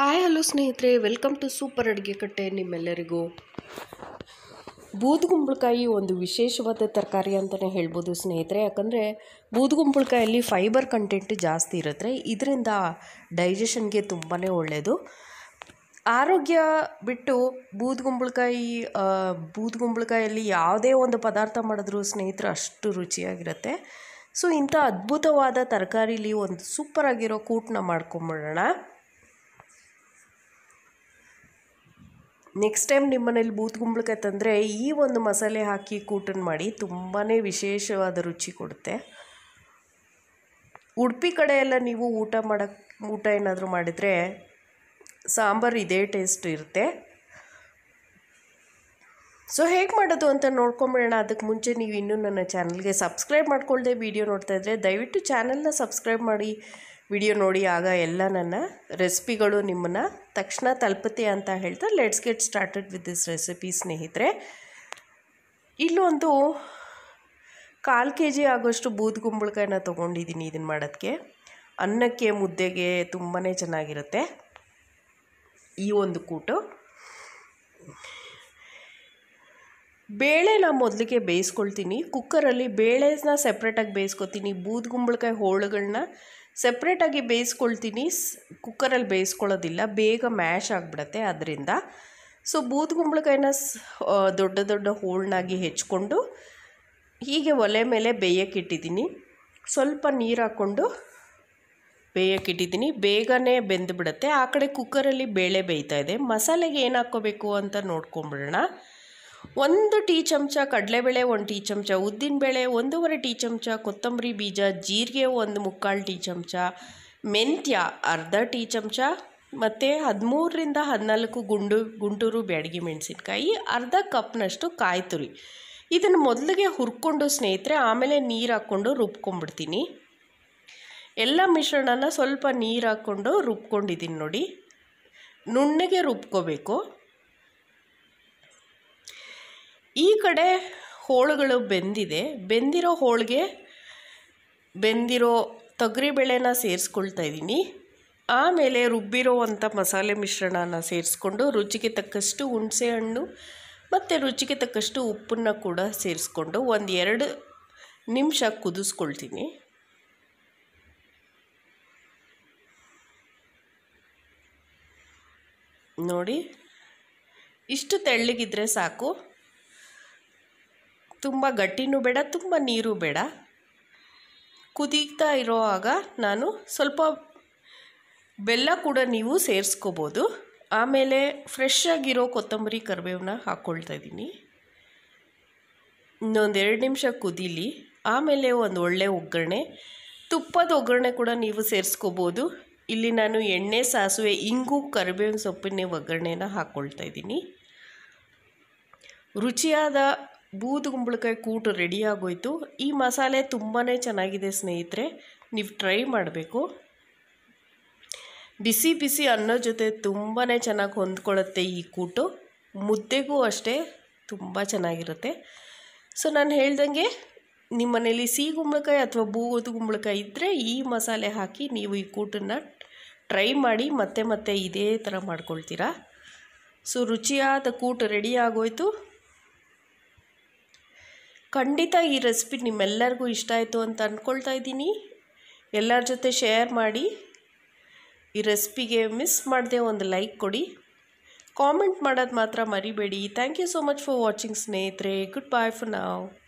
hi hello ಸ್ನೇಹಿತರೆ welcome to super Aduge Katte ನಿಮ್ಮೆಲ್ಲರಿಗೂ ಬೂದುಗುಂಬಳಕಾಯಿ ಒಂದು ವಿಶೇಷವಾದ ತರಕಾರಿ ಅಂತಲೇ ಹೇಳ್ಬೋದು ಸ್ನೇಹಿತರೆ ಯಾಕಂದರೆ ಬೂದುಗುಂಬಳಕಾಯಲ್ಲಿ ಫೈಬರ್ ಕಂಟೆಂಟ್ ಜಾಸ್ತಿ ಇರುತ್ತೆ ಇದರಿಂದ ಡೈಜೆಷನ್ಗೆ ತುಂಬಾ ಒಳ್ಳೆಯದು ಆರೋಗ್ಯ ಬಿಟ್ಟು ಬೂದುಗುಂಬಳಕಾಯಿ ಬೂದುಗುಂಬಳಕಾಯಲ್ಲಿ ಯಾವುದೇ ಒಂದು ಪದಾರ್ಥ ಮಾಡಿದ್ರು ಸ್ನೇಹಿತರು ಅಷ್ಟು ರುಚಿಯಾಗಿರುತ್ತೆ ಸೊ ಇಂಥ ಅದ್ಭುತವಾದ ತರಕಾರಿಲಿ ಒಂದು ಸೂಪರಾಗಿರೋ ಕೂಟನ್ನ ಮಾಡ್ಕೊಂಬಿಡೋಣ ನೆಕ್ಸ್ಟ್ ಟೈಮ್ ನಿಮ್ಮ ಮನೇಲಿ ಬೂತ್ ಕುಂಬಳಕಾಯಿ ತಂದರೆ ಈ ಒಂದು ಮಸಾಲೆ ಹಾಕಿ ಕೂಟನ್ ಮಾಡಿ ತುಂಬಾ ವಿಶೇಷವಾದ ರುಚಿ ಕೊಡುತ್ತೆ ಉಡುಪಿ ಕಡೆ ಎಲ್ಲ ನೀವು ಊಟ ಮಾಡೋಕ್ಕೆ ಊಟ ಏನಾದರೂ ಮಾಡಿದರೆ ಸಾಂಬಾರು ಇದೇ ಟೇಸ್ಟ್ ಇರುತ್ತೆ ಸೊ ಹೇಗೆ ಮಾಡೋದು ಅಂತ ನೋಡ್ಕೊಂಬಿಡೋಣ ಅದಕ್ಕೆ ಮುಂಚೆ ನೀವು ಇನ್ನೂ ನನ್ನ ಚಾನಲ್ಗೆ ಸಬ್ಸ್ಕ್ರೈಬ್ ಮಾಡ್ಕೊಳ್ಳದೆ ವಿಡಿಯೋ ನೋಡ್ತಾ ಇದ್ದರೆ ದಯವಿಟ್ಟು ಚಾನಲ್ನ ಸಬ್ಸ್ಕ್ರೈಬ್ ಮಾಡಿ ವಿಡಿಯೋ ನೋಡಿ ಆಗ ಎಲ್ಲ ನನ್ನ ರೆಸಿಪಿಗಳು ನಿಮ್ಮನ್ನು ತಕ್ಷಣ ತಲುಪುತ್ತೆ ಅಂತ ಹೇಳ್ತಾ let's get started with this recipe ಸ್ನೇಹಿತರೆ ಇಲ್ಲೊಂದು ಕಾಲು ಕೆ ಜಿ ಆಗೋಷ್ಟು ಬೂದ್ ಗುಂಬಳಕಾಯಿನ ತೊಗೊಂಡಿದ್ದೀನಿ ಇದನ್ನು ಮಾಡೋದಕ್ಕೆ ಅನ್ನಕ್ಕೆ ಮುದ್ದೆಗೆ ತುಂಬಾ ಚೆನ್ನಾಗಿರುತ್ತೆ ಈ ಒಂದು ಕೂಟು ಬೇಳೆ ನಾನು ಮೊದಲಿಗೆ ಬೇಯಿಸ್ಕೊಳ್ತೀನಿ ಕುಕ್ಕರಲ್ಲಿ ಬೇಳೆನ ಸೆಪ್ರೇಟಾಗಿ ಬೇಯಿಸ್ಕೊತೀನಿ ಬೂದ್ ಹೋಳುಗಳನ್ನ ಸಪ್ರೇಟಾಗಿ ಬೇಯಿಸ್ಕೊಳ್ತೀನಿ ಕುಕ್ಕರಲ್ಲಿ ಬೇಯಿಸ್ಕೊಳ್ಳೋದಿಲ್ಲ ಬೇಗ ಮ್ಯಾಶ್ ಆಗಿಬಿಡತ್ತೆ ಅದರಿಂದ ಸೊ ಬೂದು ಕುಂಬಳಕಾಯಿನ ದೊಡ್ಡ ದೊಡ್ಡ ಹೋಳ್ನಾಗಿ ಹೆಚ್ಕೊಂಡು ಹೀಗೆ ಒಲೆ ಮೇಲೆ ಬೇಯಕ್ಕಿಟ್ಟಿದ್ದೀನಿ ಸ್ವಲ್ಪ ನೀರು ಹಾಕ್ಕೊಂಡು ಬೇಯಕ್ಕಿಟ್ಟಿದ್ದೀನಿ ಬೇಗನೆ ಬೆಂದುಬಿಡತ್ತೆ ಆ ಕಡೆ ಕುಕ್ಕರಲ್ಲಿ ಬೇಳೆ ಬೇಯ್ತಾ ಇದೆ ಮಸಾಲೆಗೆ ಏನು ಹಾಕ್ಕೋಬೇಕು ಅಂತ ನೋಡ್ಕೊಂಬಿಡೋಣ ಒಂದು ಟೀ ಚಮಚ ಕಡಲೆಬೇಳೆ ಒಂದು ಟೀ ಚಮಚ ಉದ್ದಿನಬೇಳೆ ಒಂದೂವರೆ ಟೀ ಚಮಚ ಕೊತ್ತಂಬರಿ ಬೀಜ ಜೀರಿಗೆ ಒಂದು ಮುಕ್ಕಾಲು ಟೀ ಚಮಚ ಮೆಂತ್ಯ ಅರ್ಧ ಟೀ ಚಮಚ ಮತ್ತು ಹದಿಮೂರರಿಂದ ಹದಿನಾಲ್ಕು ಗುಂಡು ಗುಂಟೂರು ಬ್ಯಾಡಗಿ ಮೆಣಸಿನ್ಕಾಯಿ ಅರ್ಧ ಕಪ್ನಷ್ಟು ಕಾಯಿ ತುರಿ ಇದನ್ನು ಮೊದಲಿಗೆ ಹುರ್ಕೊಂಡು ಸ್ನೇಹಿತರೆ ಆಮೇಲೆ ನೀರು ಹಾಕ್ಕೊಂಡು ರುಬ್ಕೊಂಡ್ಬಿಡ್ತೀನಿ ಎಲ್ಲ ಮಿಶ್ರಣನ ಸ್ವಲ್ಪ ನೀರು ಹಾಕ್ಕೊಂಡು ರುಬ್ಕೊಂಡಿದ್ದೀನಿ ನೋಡಿ ನುಣ್ಣಗೆ ರುಬ್ಕೋಬೇಕು ಈ ಕಡೆ ಹೋಳುಗಳು ಬೆಂದಿದೆ ಬೆಂದಿರೋ ಹೋಳಿಗೆ ಬೆಂದಿರೋ ತೊಗರಿಬೇಳೆನ ಸೇರಿಸ್ಕೊಳ್ತಾ ಇದ್ದೀನಿ ಆಮೇಲೆ ರುಬ್ಬಿರೋ ಅಂಥ ಮಸಾಲೆ ಮಿಶ್ರಣನ ಸೇರಿಸ್ಕೊಂಡು ರುಚಿಗೆ ತಕ್ಕಷ್ಟು ಹುಣಸೆ ಹಣ್ಣು ಮತ್ತು ರುಚಿಗೆ ತಕ್ಕಷ್ಟು ಉಪ್ಪನ್ನು ಕೂಡ ಸೇರಿಸ್ಕೊಂಡು ಒಂದು ಎರಡು ನಿಮಿಷ ಕುದಿಸ್ಕೊಳ್ತೀನಿ ನೋಡಿ ಇಷ್ಟು ತೆಳ್ಳಗಿದ್ರೆ ಸಾಕು ತುಂಬ ಗಟ್ಟಿನೂ ಬೇಡ ತುಂಬ ನೀರು ಬೇಡ ಕುದೀತಾ ಇರೋವಾಗ ನಾನು ಸ್ವಲ್ಪ ಬೆಲ್ಲ ಕೂಡ ನೀವು ಸೇರಿಸ್ಕೋಬೋದು ಆಮೇಲೆ ಫ್ರೆಶ್ ಆಗಿರೋ ಕೊತ್ತಂಬರಿ ಕರಿಬೇವನ್ನ ಹಾಕ್ಕೊಳ್ತಾ ಇದ್ದೀನಿ ಎರಡು ನಿಮಿಷ ಕುದೀಲಿ ಆಮೇಲೆ ಒಂದು ಒಳ್ಳೆ ಒಗ್ಗರಣೆ ತುಪ್ಪದ ಒಗ್ಗರಣೆ ಕೂಡ ನೀವು ಸೇರಿಸ್ಕೋಬೋದು ಇಲ್ಲಿ ನಾನು ಎಣ್ಣೆ ಸಾಸಿವೆ ಇಂಗು ಕರಿಬೇವಿನ ಸೊಪ್ಪಿನ ಒಗ್ಗರಣೆನ ಹಾಕ್ಕೊಳ್ತಾ ಇದ್ದೀನಿ ರುಚಿಯಾದ ಬೂದು ಕುಂಬಳಕಾಯಿ ರೆಡಿ ರೆಡಿಯಾಗೋಯಿತು ಈ ಮಸಾಲೆ ತುಂಬಾ ಚೆನ್ನಾಗಿದೆ ಸ್ನೇಹಿತರೆ ನೀವು ಟ್ರೈ ಮಾಡಬೇಕು ಬಿಸಿ ಬಿಸಿ ಅನ್ನೋ ಜೊತೆ ತುಂಬಾ ಚೆನ್ನಾಗಿ ಹೊಂದ್ಕೊಳ್ಳುತ್ತೆ ಈ ಕೂಟು ಮುದ್ದೆಗೂ ಅಷ್ಟೇ ತುಂಬ ಚೆನ್ನಾಗಿರುತ್ತೆ ಸೊ ನಾನು ಹೇಳ್ದಂಗೆ ನಿಮ್ಮ ಮನೇಲಿ ಸಿಹಿ ಕುಂಬಳಕಾಯಿ ಅಥವಾ ಬೂದು ಕುಂಬಳಕಾಯಿ ಇದ್ದರೆ ಈ ಮಸಾಲೆ ಹಾಕಿ ನೀವು ಈ ಕೂಟನ್ನು ಟ್ರೈ ಮಾಡಿ ಮತ್ತೆ ಮತ್ತೆ ಇದೇ ಥರ ಮಾಡ್ಕೊಳ್ತೀರಾ ಸೊ ರುಚಿಯಾದ ಕೂಟ ರೆಡಿ ಆಗೋಯ್ತು ಖಂಡಿತ ಈ ರೆಸಿಪಿ ನಿಮ್ಮೆಲ್ಲರಿಗೂ ಇಷ್ಟ ಆಯಿತು ಅಂತ ಅಂದ್ಕೊಳ್ತಾ ಇದ್ದೀನಿ ಎಲ್ಲರ ಜೊತೆ ಶೇರ್ ಮಾಡಿ ಈ ರೆಸಿಪಿಗೆ ಮಿಸ್ ಮಾಡಿದೆ ಒಂದು ಲೈಕ್ ಕೊಡಿ ಕಾಮೆಂಟ್ ಮಾಡೋದು ಮಾತ್ರ ಮರಿಬೇಡಿ thank you so much for watching ಸ್ನೇಹಿತರೆ ಗುಡ್ ಬಾಯ್ ಫಾರ್ ನಾವು